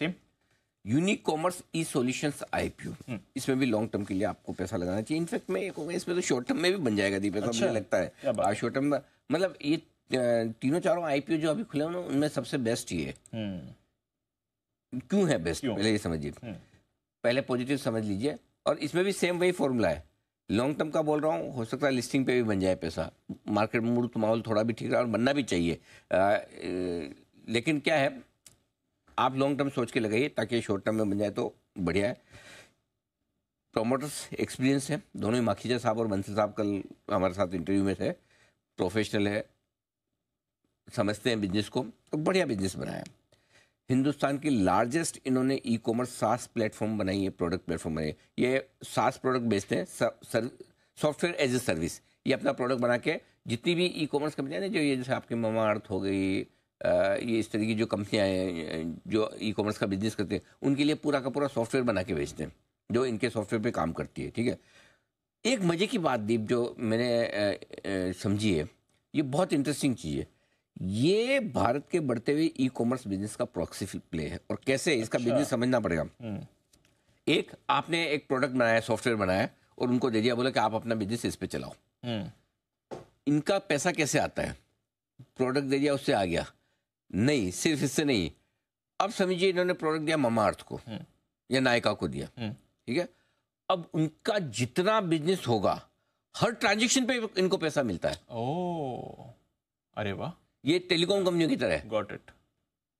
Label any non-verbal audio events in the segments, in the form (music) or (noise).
Same Unicommerce e solution IPO इसमें भी long term के लिए आपको पैसा लगाना चाहिए इनफैक्ट मैं ये कहूँगा इसमें तो शॉर्ट टर्म में भी बन जाएगा दी अच्छा, मुझे लगता है शॉर्ट टर्म हाँ, मतलब ये तीनों चारों आईपीओ जो अभी खुले हुए उनमें सबसे बेस्ट ये हम्म। क्यों है बेस्ट क्यों? पहले ये समझिए हम्म। पहले पॉजिटिव समझ लीजिए और इसमें भी सेम वही फॉर्मूला है लॉन्ग टर्म का बोल रहा हूँ हो सकता है लिस्टिंग पे भी बन जाए पैसा मार्केट मूर्त माहौल थोड़ा भी ठीक रहा और बनना भी चाहिए लेकिन क्या है आप लॉन्ग टर्म सोच के लगाइए ताकि शॉर्ट टर्म में बन जाए तो बढ़िया है प्रोमोटर्स एक्सपीरियंस है दोनों ही माखीजा साहब और बंसल साहब कल हमारे साथ इंटरव्यू में थे प्रोफेशनल है समझते हैं बिजनेस को तो बढ़िया बिजनेस बनाया हिंदुस्तान की लार्जेस्ट इन्होंने ई कॉमर्स सास प्लेटफॉर्म बनाई है प्रोडक्ट प्लेटफॉर्म बनाई ये सास प्रोडक्ट बेचते हैं सॉफ्टवेयर एज ए सर्विस ये अपना प्रोडक्ट बना के जितनी भी ई कॉमर्स कंपनियाँ जो ये जैसे आपकी ममा अर्थ हो गई ये इस तरह की जो कंपनियाँ हैं जो ई कॉमर्स का बिजनेस करते हैं उनके लिए पूरा का पूरा सॉफ्टवेयर बना के भेजते हैं जो इनके सॉफ्टवेयर पे काम करती है ठीक है एक मज़े की बात दीप जो मैंने समझी है ये बहुत इंटरेस्टिंग चीज़ है ये भारत के बढ़ते हुए ई कॉमर्स बिजनेस का प्रोक्सी प्ले है और कैसे इसका अच्छा। बिजनेस समझना पड़ेगा हम्म। एक आपने एक प्रोडक्ट बनाया सॉफ्टवेयर बनाया और उनको दे दिया बोला कि आप अपना बिजनेस इस पर चलाओ हम्म। इनका पैसा कैसे आता है प्रोडक्ट दे दिया उससे आ गया नहीं सिर्फ इससे नहीं अब समझिए इन्होंने प्रोडक्ट दिया ममाअर्थ को हम्म। या नायका को दिया हम्म। ठीक है अब उनका जितना बिजनेस होगा हर ट्रांजेक्शन पे इनको पैसा मिलता है ओ अरे वाह ये टेलीकॉम कंपनियों की तरह है गॉट इट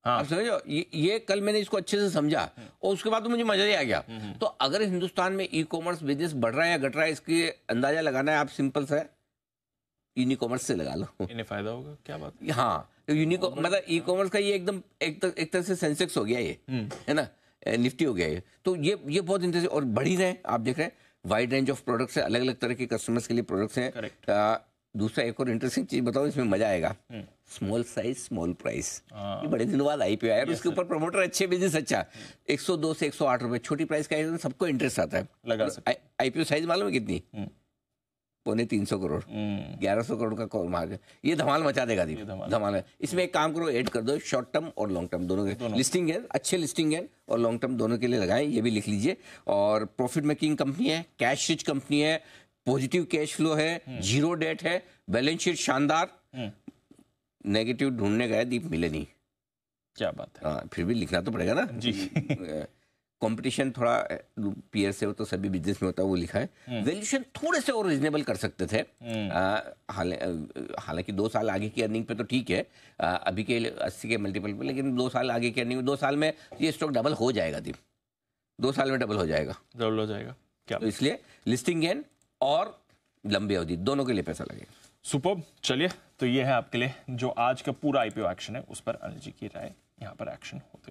हाँ आप समझो ये, ये कल मैंने इसको अच्छे से समझा हम्म। और उसके बाद तो मुझे मजा ही आ गया तो अगर हिंदुस्तान में ई कॉमर्स बिजनेस बढ़ रहा है या घट रहा है इसके अंदाजा लगाना है आप सिंपल सा है यूनि कॉमर्स से लगा लो इन्हें फायदा होगा क्या बात हाँ तो यूनिको मतलब ई कॉमर्स का ये एकदम एक तरह एक तरह से सेंसेक्स हो गया ये हम्म। है ना निफ्टी हो गया ये तो ये ये बहुत इंटरेस्टिंग और बढ़ी रहे आप देख रहे हैं वाइड रेंज ऑफ प्रोडक्ट्स है अलग अलग तरह के कस्टमर्स के लिए प्रोडक्ट्स हैं दूसरा एक और इंटरेस्टिंग चीज बताओ इसमें मजा आएगा स्मॉल साइज स्मॉल प्राइस ये बड़े दिनों बाद आई पी उसके ऊपर प्रमोटर अच्छे बिजनेस अच्छा 102 से 108 रुपए छोटी प्राइस का सबको इंटरेस्ट आता है आईपीओ साइज मालूम है कितनी हम्म। पौने तीन सौ करोड़ हम्म। ग्यारह सौ करोड़ का मार्केट ये धमाल मचा देगा दी धमाल है इसमें एक काम करो ऐड कर दो शॉर्ट टर्म और लॉन्ग टर्म दोनों के लिस्टिंग है अच्छे लिस्टिंग है और लॉन्ग टर्म दोनों के लिए लगाएं ये भी लिख लीजिए और प्रॉफिट मेकिंग कंपनी है कैश रिच कंपनी है पॉजिटिव कैश फ्लो है जीरो हम्म। डेट है बैलेंस शीट शानदार नेगेटिव हम्म। ढूंढने गए दीप मिले नहीं क्या बात है आ, हाँ, फिर भी लिखना तो पड़ेगा ना जी (laughs) कंपटीशन थोड़ा पीएस से हो तो सभी बिजनेस में होता है वो लिखा है वैल्यूशन हम्म। थोड़े से और रिजनेबल कर सकते थे हम्म। हालांकि दो साल आगे की अर्निंग पे तो ठीक है आ, अभी के अस्सी के मल्टीपल पे लेकिन दो साल आगे की अर्निंग दो साल में ये स्टॉक डबल हो जाएगा दीप दो साल में डबल हो जाएगा डबल हो जाएगा क्या तो इसलिए लिस्टिंग गेन और लंबी अवधि दोनों के लिए पैसा लगेगा सुपर चलिए तो ये है आपके लिए जो आज का पूरा आईपीओ एक्शन है उस पर अनिल जी की राय यहाँ पर एक्शन होते